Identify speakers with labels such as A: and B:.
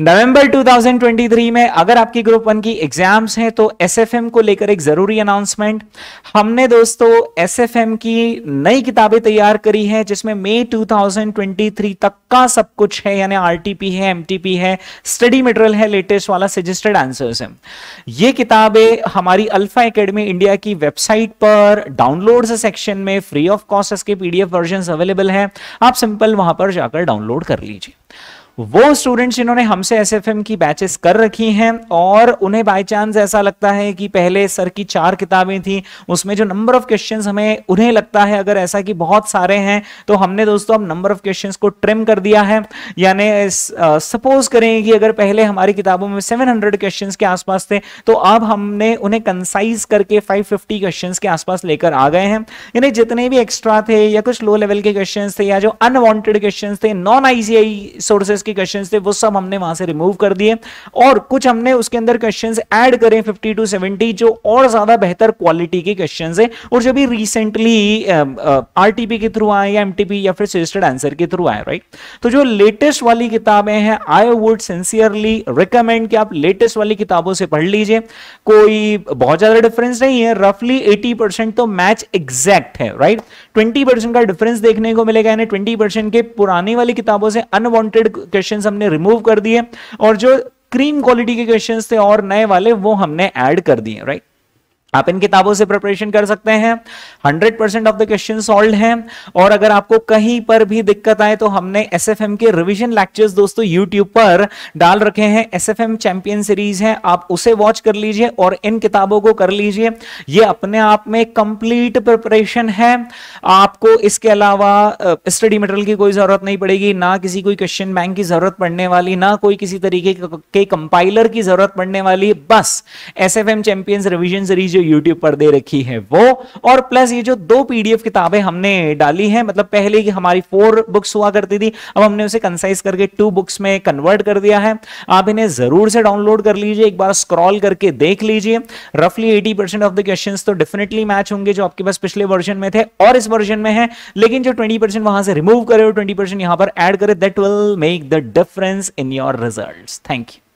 A: नवंबर 2023 में अगर आपकी ग्रुप वन की एग्जाम्स हैं तो एसएफएम को लेकर एक जरूरी अनाउंसमेंट हमने दोस्तों एसएफएम की नई किताबें तैयार करी हैं जिसमें मई 2023 तक का सब कुछ है यानी आरटीपी है एमटीपी है स्टडी मटेरियल है लेटेस्ट वाला सजेस्टेड आंसर्स है ये किताबें हमारी अल्फा एकेडमी इंडिया की वेबसाइट पर डाउनलोड सेक्शन में फ्री ऑफ कॉस्ट इसके पीडीएफ वर्जन अवेलेबल है आप सिंपल वहां पर जाकर डाउनलोड कर लीजिए वो स्टूडेंट्स जिन्होंने हमसे एसएफएम की बैचेस कर रखी हैं और उन्हें बाय चांस ऐसा लगता है कि पहले सर की चार किताबें थी उसमें जो नंबर ऑफ क्वेश्चंस हमें उन्हें लगता है अगर ऐसा कि बहुत सारे हैं तो हमने दोस्तों अब नंबर ऑफ क्वेश्चंस को ट्रिम कर दिया है यानी सपोज करें कि अगर पहले हमारी किताबों में सेवन हंड्रेड के आसपास थे तो अब हमने उन्हें कंसाइज करके फाइव फिफ्टी के आसपास लेकर आ गए हैं यानी जितने भी एक्स्ट्रा थे या कुछ लो लेवल के क्वेश्चन थे या जो अनवॉन्टेड क्वेश्चन थे नॉन आई सोर्सेज के क्वेश्चन थे वो सब हमने वहां से रिमूव कर दिए और कुछ हमने उसके अंदर क्वेश्चन एड करें फिफ्टी टू सेवेंटी जो और ज्यादा बेहतर क्वालिटी के क्वेश्चन है और जो भी रिसेंटली आरटीपी के थ्रू आए या एमटीपी या फिर सजेस्टेड आंसर के थ्रू आए राइट तो जो लेटेस्ट वाली किताबें हैं आई वुड सिंसियरली रिकमेंड कि आप लेटेस्ट वाली किताबों से पढ़ लीजिए कोई बहुत ज्यादा डिफरेंस नहीं है रफली 80 परसेंट तो मैच एग्जैक्ट है राइट 20 परसेंट का डिफरेंस देखने को मिलेगा यानी 20 परसेंट के पुराने वाली किताबों से अनवांटेड क्वेश्चन हमने रिमूव कर दिए और जो क्रीम क्वालिटी के क्वेश्चन थे और नए वाले वो हमने एड कर दिए राइट आप इन किताबों से प्रिपरेशन कर सकते हैं 100 percent of the question solve हैं और अगर आपको कहीं पर भी दिक्कत आए तो हमने एस एफ एम के रिविजन लेक्चर्स दोस्तों यूट्यूब पर डाल रखे हैं S F M champion series है आप उसे वॉच कर लीजिए और इन किताबों को कर लीजिए ये अपने आप में कंप्लीट प्रिपरेशन है आपको इसके अलावा स्टडी मटेरियल की कोई जरूरत नहीं पड़ेगी ना किसी कोई क्वेश्चन बैंक की जरूरत पड़ने वाली ना कोई किसी तरीके के कंपाइलर की जरूरत पड़ने वाली बस S F M champions revision series जो YouTube पर दे रखी है वो और प्लस ये जो दो पीडीएफ किताबें हमने डाली है मतलब पहले की हमारी फोर बुक्स हुआ करती थी अब हमने उसे कंसाइज करके टू बुक्स में कन्वर्ट कर दिया है आप इन्हें जरूर से डाउनलोड कर लीजिए एक बार स्क्रॉल करके देख लीजिए रफली eighty percent of the question तो डेफिनेटली मैच होंगे जो आपके पास पिछले वर्जन में थे और इस वर्जन में है लेकिन जो ट्वेंटी परसेंट वहां से रिमूव करे और ट्वेंटी परसेंट यहां पर एड करे that will make the difference in your result thank you